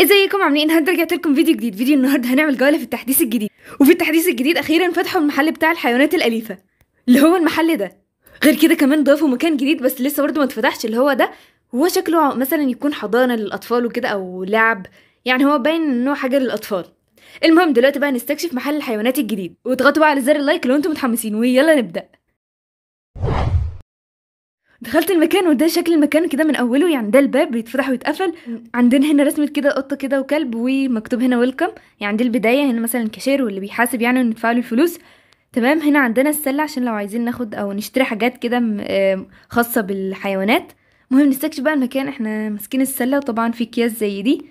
ازيكم عاملين إيه؟ النهارده رجعت لكم فيديو جديد فيديو النهارده هنعمل جوله في التحديث الجديد وفي التحديث الجديد اخيرا فتحوا المحل بتاع الحيوانات الاليفه اللي هو المحل ده غير كده كمان ضافوا مكان جديد بس لسه برضه ما اتفتحش اللي هو ده هو شكله مثلا يكون حضانه للاطفال وكده او لعب يعني هو باين انه حاجه للاطفال المهم دلوقتي بقى نستكشف محل الحيوانات الجديد واضغطوا بقى على زر اللايك لو انتم متحمسين ويلا نبدا دخلت المكان وده شكل المكان كده من اوله يعني ده الباب بيتفتح ويتقفل عندنا هنا رسمه كده قطه كده وكلب ومكتوب هنا ويلكم يعني دي البدايه هنا مثلا الكاشير واللي بيحاسب يعني وندفع له الفلوس تمام هنا عندنا السله عشان لو عايزين ناخد او نشتري حاجات كده آه، خاصه بالحيوانات المهم نستكشف بقى المكان احنا ماسكين السله وطبعا في اكياس زي دي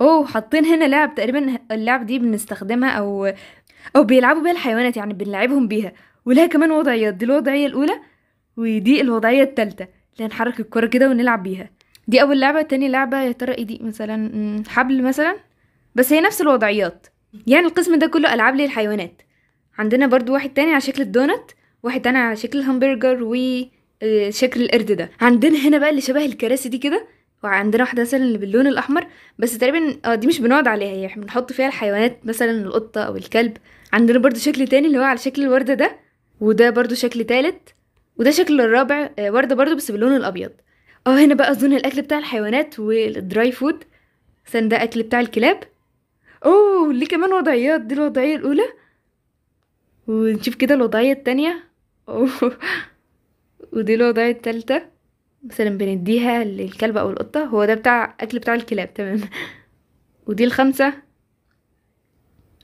اوه حاطين هنا لعب تقريبا اللعب دي بنستخدمها او او بيلعبوا بيها الحيوانات يعني بنلعبهم بيها ولها كمان وضعيات دي الوضعيه الاولى ودي الوضعية التالتة اللي هنحرك الكرة كده ونلعب بيها دي أول لعبة تاني لعبة يا ترى ايه دي مثلا حبل مثلا بس هي نفس الوضعيات يعني القسم ده كله ألعاب للحيوانات عندنا برضو واحد تاني على شكل الدونت واحد تاني على شكل الهمبرجر و آه، شكل القرد ده عندنا هنا بقى اللي شبه الكراسي دي كده وعندنا واحده مثلا اللي باللون الاحمر بس تقريبا اه دي مش بنقعد عليها يعني بنحط فيها الحيوانات مثلا القطه او الكلب عندنا برضو شكل تاني اللي هو على شكل الورده ده وده برضو شكل تالت وده شكل الرابع آه، ورده برضو بس باللون الابيض اه هنا بقى اظن الاكل بتاع الحيوانات والدراي فود مثلا ده اكل بتاع الكلاب اوه ليه كمان وضعيات دي الوضعيه الاولى ونشوف كده الوضعيه التانية ودي الوضعيه التالتة مثلا بنديها للكلب او القطه هو ده بتاع اكل بتاع الكلاب تمام ودي الخمسه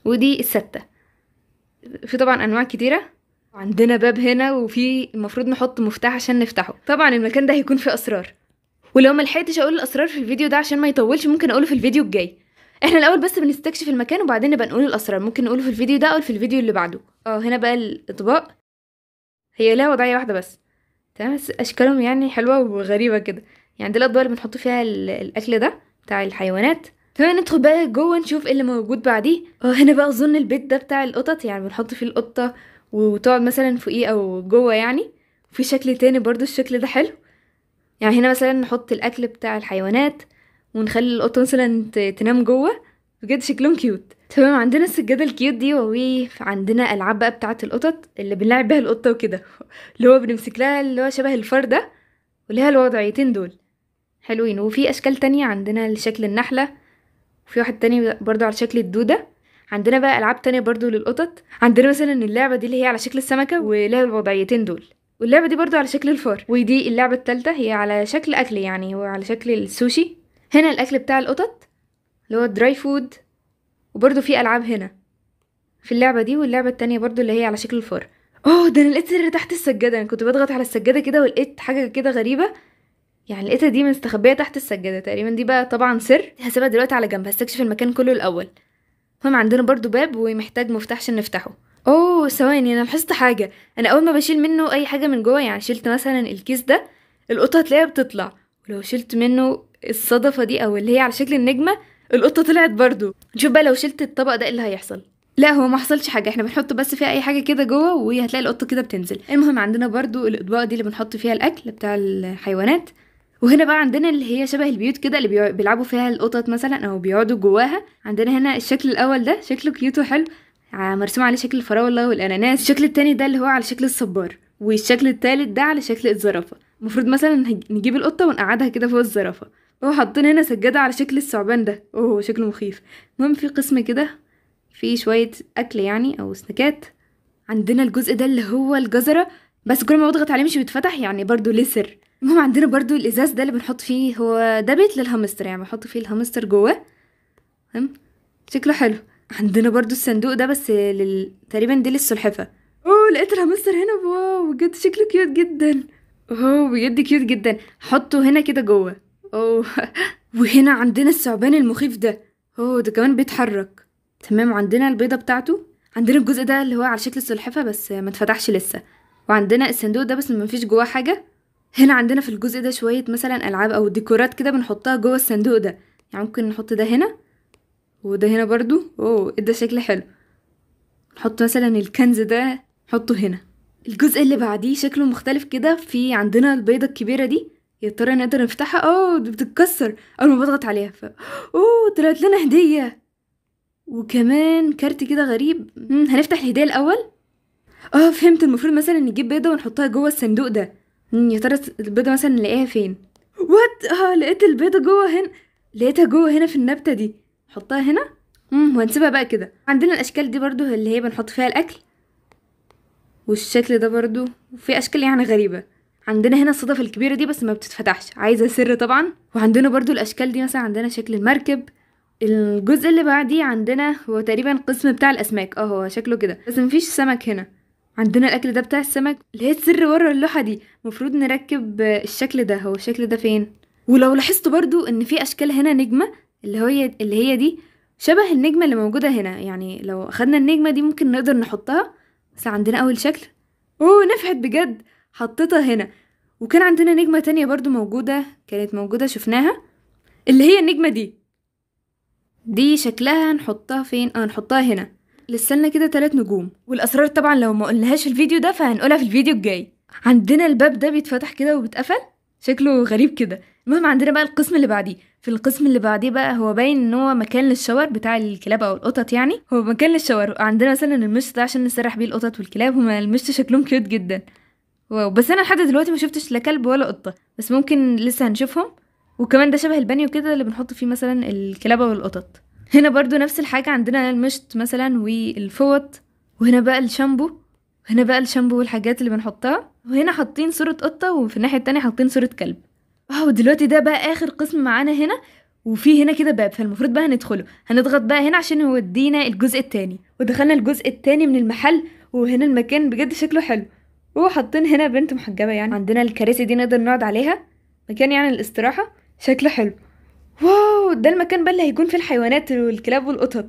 ودي الستة في طبعا انواع كتيره عندنا باب هنا وفي المفروض نحط مفتاح عشان نفتحه طبعا المكان ده هيكون فيه اسرار ولو ما لحقتش اقول الاسرار في الفيديو ده عشان ما يطولش ممكن اقوله في الفيديو الجاي احنا الاول بس بنستكشف المكان وبعدين نبقى نقول الاسرار ممكن نقوله في الفيديو ده او في الفيديو اللي بعده اه هنا بقى الاطباق هي لها وضعيه واحده بس تمام بس اشكالهم يعني حلوه وغريبه كده يعني دي الاطباق اللي بنحط فيها الاكل ده بتاع الحيوانات تمام ندخل بقى جوه نشوف ايه اللي موجود بعديه اه هنا بقى اظن البيت ده بتاع القطط يعني بنحط فيه القطه وتقعد مثلا فوقيه او جوه يعني في شكل تاني برضو الشكل ده حلو يعني هنا مثلا نحط الاكل بتاع الحيوانات ونخلي القطه مثلا تنام جوه بجد شكلهم كيوت تمام عندنا السجاده الكيوت دي ووي عندنا العاب بقى بتاعه القطط اللي بنلعب بيها القطه وكده اللي هو بنمسك لها اللي هو شبه الفردة وليها الوضعيتين دول حلوين وفي اشكال تانية عندنا شكل النحله وفي واحد تاني برضو على شكل الدوده عندنا بقى العاب تانية برضو للقطط عندنا مثلا اللعبه دي اللي هي على شكل السمكه ولها الوضعيتين دول واللعبة دي برضو على شكل الفار ودي اللعبة التالتة هي على شكل أكل يعني هو على شكل السوشي هنا الأكل بتاع القطط اللي هو الدراي فود وبرضو في ألعاب هنا في اللعبة دي واللعبة التانية برضو اللي هي على شكل الفار اوه ده انا لقيت سر تحت السجادة انا كنت بضغط على السجادة كده ولقيت حاجة كده غريبة يعني لقيتها دي مستخبية تحت السجادة تقريبا دي بقى طبعا سر هسيبها دلوقتي على جنب هستكشف المكان كله الأول هم عندنا برضو باب ومحتاج مفتاح عشان نفتحه اوه ثواني انا لاحظت حاجه انا اول ما بشيل منه اي حاجه من جوه يعني شلت مثلا الكيس ده القطه هتلاقيها بتطلع ولو شلت منه الصدفه دي او اللي هي على شكل النجمه القطه طلعت برضو نشوف بقى لو شلت الطبق ده ايه اللي هيحصل لا هو ما حصلش حاجه احنا بنحط بس فيها اي حاجه كده جوه وهتلاقي القطه كده بتنزل المهم عندنا برضو الاطباق دي اللي بنحط فيها الاكل بتاع الحيوانات وهنا بقى عندنا اللي هي شبه البيوت كده اللي بيلعبوا فيها القطط مثلا او بيقعدوا جواها عندنا هنا الشكل الاول ده شكله كيوت وحلو مرسوم عليه شكل الفراوله والاناناس الشكل التاني ده اللي هو على شكل الصبار والشكل التالت ده على شكل الزرافه المفروض مثلا نجيب القطه ونقعدها كده فوق الزرافه هو حاطين هنا سجاده على شكل الثعبان ده اوه شكله مخيف المهم في قسم كده في شويه اكل يعني او سناكات عندنا الجزء ده اللي هو الجزره بس كل ما بضغط عليه مش بيتفتح يعني برضو ليه سر المهم عندنا برضو الازاز ده اللي بنحط فيه هو ده بيت للهامستر يعني بنحط فيه الهامستر جوه تمام شكله حلو عندنا برضو الصندوق ده بس لل... تقريبا دي للسلحفه اوه لقيت الهامستر هنا واو بجد شكله كيوت جدا اوه بجد كيوت جدا حطه هنا كده جوه اوه وهنا عندنا الثعبان المخيف ده اوه ده كمان بيتحرك تمام عندنا البيضه بتاعته عندنا الجزء ده اللي هو على شكل السلحفه بس ما اتفتحش لسه وعندنا الصندوق ده بس ما فيش جواه حاجه هنا عندنا في الجزء ده شوية مثلا ألعاب أو ديكورات كده بنحطها جوه الصندوق ده يعني ممكن نحط ده هنا وده هنا برضو اوه إيه ده شكل حلو نحط مثلا الكنز ده نحطه هنا الجزء اللي بعديه شكله مختلف كده في عندنا البيضة الكبيرة دي يا ترى نقدر نفتحها أوه دي بتتكسر اول ما بضغط عليها ف اوه طلعت لنا هدية وكمان كارت كده غريب هنفتح الهدية الأول اه فهمت المفروض مثلا نجيب بيضة ونحطها جوه الصندوق ده يا ترى البيضه مثلا نلاقيها فين وات اه لقيت البيضه جوه هنا لقيتها جوه هنا في النبته دي حطها هنا امم وهنسيبها بقى كده عندنا الاشكال دي برضو اللي هي بنحط فيها الاكل والشكل ده برضو وفي اشكال يعني غريبه عندنا هنا الصدف الكبيره دي بس ما بتتفتحش عايزه سر طبعا وعندنا برضو الاشكال دي مثلا عندنا شكل المركب الجزء اللي بعديه عندنا هو تقريبا قسم بتاع الاسماك اه هو شكله كده بس مفيش سمك هنا عندنا الاكل ده بتاع السمك اللي هي السر ورا اللوحه دي المفروض نركب الشكل ده هو الشكل ده فين ولو لاحظتوا برضو ان في اشكال هنا نجمه اللي هي اللي هي دي شبه النجمه اللي موجوده هنا يعني لو اخدنا النجمه دي ممكن نقدر نحطها بس عندنا اول شكل اوه نفحت بجد حطيتها هنا وكان عندنا نجمه تانية برضو موجوده كانت موجوده شفناها اللي هي النجمه دي دي شكلها نحطها فين اه نحطها هنا للسنة كده تلات نجوم والأسرار طبعا لو ما قلناهاش الفيديو ده فهنقولها في الفيديو الجاي عندنا الباب ده بيتفتح كده وبيتقفل شكله غريب كده المهم عندنا بقى القسم اللي بعديه في القسم اللي بعديه بقى هو باين ان هو مكان للشاور بتاع الكلاب او القطط يعني هو مكان للشاور عندنا مثلا المشط ده عشان نسرح بيه القطط والكلاب هما المشط شكلهم كيوت جدا واو بس انا لحد دلوقتي ما شفتش لا كلب ولا قطه بس ممكن لسه هنشوفهم وكمان ده شبه البانيو كده اللي بنحط فيه مثلا الكلاب والقطط هنا برضو نفس الحاجة عندنا المشط مثلا والفوط وهنا بقى الشامبو هنا بقى الشامبو والحاجات اللي بنحطها وهنا حاطين صورة قطة وفي الناحية التانية حاطين صورة كلب اه ودلوقتي ده بقى آخر قسم معانا هنا وفي هنا كده باب فالمفروض بقى هندخله هنضغط بقى هنا عشان يودينا الجزء التاني ودخلنا الجزء التاني من المحل وهنا المكان بجد شكله حلو وحاطين هنا بنت محجبة يعني عندنا الكراسي دي نقدر نقعد عليها مكان يعني الاستراحة شكله حلو واو ده المكان بقى اللي هيكون فيه الحيوانات والكلاب والقطط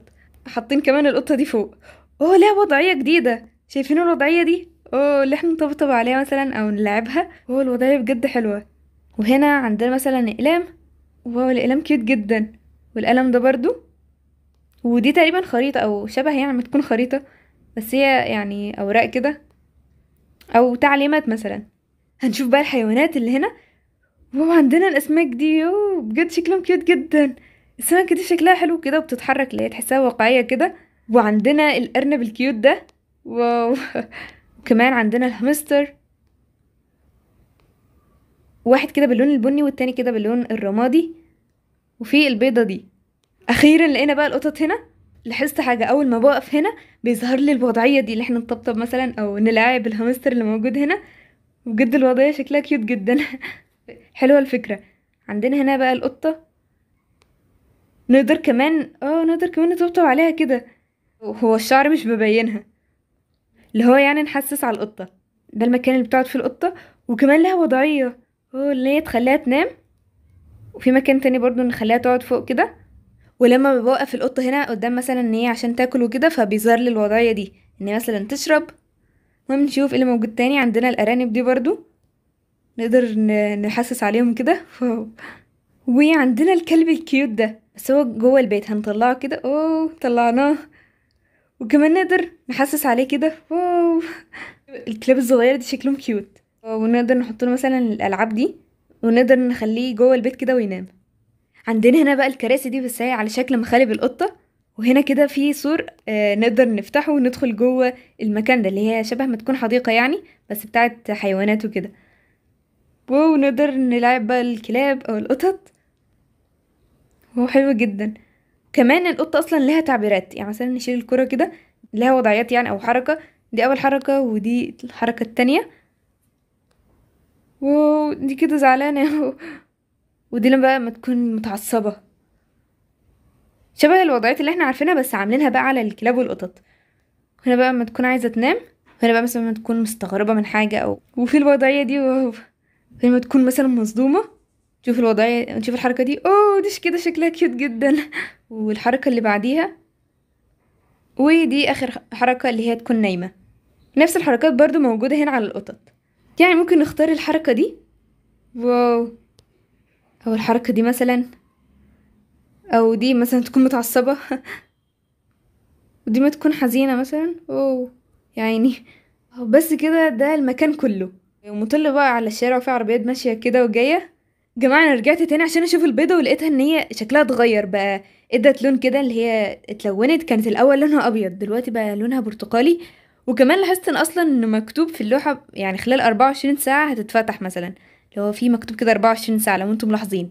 حاطين كمان القطة دي فوق اوه لا وضعية جديدة شايفين الوضعية دي اوه اللي احنا نطبطب عليها مثلا او نلعبها اوه الوضعية بجد حلوة وهنا عندنا مثلا اقلام واو الاقلام كيوت جدا والقلم ده برضو ودي تقريبا خريطة او شبه يعني ما تكون خريطة بس هي يعني اوراق كده او تعليمات مثلا هنشوف بقى الحيوانات اللي هنا واو عندنا الاسماك دي يو بجد شكلهم كيوت جدا السمكه دي شكلها حلو كده وبتتحرك اللي هي تحسها واقعيه كده وعندنا الارنب الكيوت ده واو وكمان عندنا الهامستر واحد كده باللون البني والتاني كده باللون الرمادي وفي البيضه دي اخيرا لقينا بقى القطط هنا لاحظت حاجه اول ما بقف هنا بيظهر لي الوضعيه دي اللي احنا نطبطب مثلا او نلاعب الهامستر اللي موجود هنا بجد الوضعيه شكلها كيوت جدا حلوة الفكرة عندنا هنا بقى القطة نقدر كمان اه نقدر كمان نطبطب عليها كده هو الشعر مش مبينها اللي هو يعني نحسس على القطة ده المكان اللي بتقعد فيه القطة وكمان لها وضعية اه اللي هي تخليها تنام وفي مكان تاني برضو نخليها تقعد فوق كده ولما بوقف القطة هنا قدام مثلا ان هي عشان تاكل وكده فبيظهر لي الوضعية دي ان هي مثلا تشرب المهم نشوف ايه اللي موجود تاني عندنا الارانب دي برضو نقدر نحسس عليهم كده وعندنا الكلب الكيوت ده بس هو جوه البيت هنطلعه كده اوه طلعناه وكمان نقدر نحسس عليه كده واو الكلاب الصغيرة دي شكلهم كيوت ونقدر نحط له مثلا الألعاب دي ونقدر نخليه جوه البيت كده وينام عندنا هنا بقى الكراسي دي بس هي على شكل مخالب القطة وهنا كده في سور آه نقدر نفتحه وندخل جوه المكان ده اللي هي شبه ما تكون حديقة يعني بس بتاعه حيوانات وكده ونقدر نلعب بقى الكلاب او القطط هو حلو جدا كمان القطة اصلا لها تعبيرات يعني مثلا نشيل الكرة كده لها وضعيات يعني او حركة دي اول حركة ودي الحركة التانية ودي كده زعلانة ودي لما بقى ما تكون متعصبة شبه الوضعيات اللي احنا عارفينها بس عاملينها بقى على الكلاب والقطط هنا بقى ما تكون عايزة تنام هنا بقى مثلا ما تكون مستغربة من حاجة او وفي الوضعية دي وهو لما تكون مثلا مصدومة تشوف الوضعية تشوف الحركة دي اوه دي كده شكلها كيوت جدا والحركة اللي بعديها ودي اخر حركة اللي هي تكون نايمة نفس الحركات برضو موجودة هنا على القطط يعني ممكن نختار الحركة دي واو او الحركة دي مثلا او دي مثلا تكون متعصبة ودي ما تكون حزينة مثلا اوه يا عيني بس كده ده المكان كله ومطل بقى على الشارع وفي عربيات ماشيه كده وجايه جماعه انا رجعت تاني عشان اشوف البيضه ولقيتها ان هي شكلها اتغير بقى ادت لون كده اللي هي اتلونت كانت الاول لونها ابيض دلوقتي بقى لونها برتقالي وكمان لاحظت ان اصلا ان مكتوب في اللوحه يعني خلال 24 ساعه هتتفتح مثلا اللي هو في مكتوب كده 24 ساعه لو انتم ملاحظين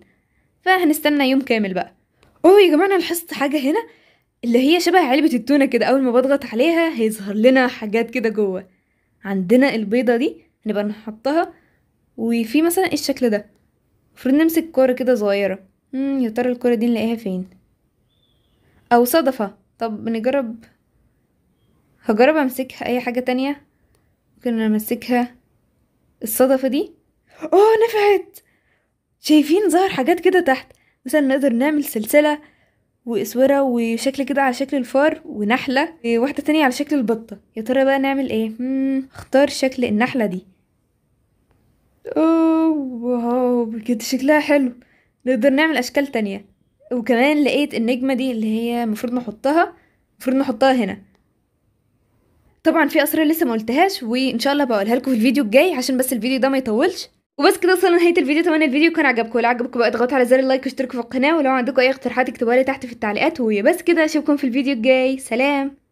فهنستنى يوم كامل بقى اوه يا جماعه انا لاحظت حاجه هنا اللي هي شبه علبه التونه كده اول ما بضغط عليها هيظهر لنا حاجات كده جوه عندنا البيضه دي نبقى نحطها وفي مثلا إيه الشكل ده المفروض نمسك كوره كده صغيرة امم يا ترى الكوره دي نلاقيها فين او صدفة طب نجرب هجرب امسكها اي حاجة تانية ممكن امسكها الصدفة دي اوه نفعت شايفين ظهر حاجات كده تحت مثلا نقدر نعمل سلسلة واسوره وشكل كده على شكل الفار ونحله وواحده تانية على شكل البطه يا ترى بقى نعمل ايه اختار شكل النحله دي اوه واو بجد شكلها حلو نقدر نعمل اشكال تانية وكمان لقيت النجمه دي اللي هي المفروض نحطها المفروض نحطها هنا طبعا في اسرار لسه ما قلتهاش وان شاء الله بقولها لكم في الفيديو الجاي عشان بس الفيديو ده ما يطولش وبس كده وصلنا لنهايه الفيديو اتمنى الفيديو كان عجبكم لو عجبكم بقى اضغطوا على زر اللايك واشتركوا في القناه ولو عندكم اي اقتراحات اكتبوها لي تحت في التعليقات وبس كده اشوفكم في الفيديو الجاي سلام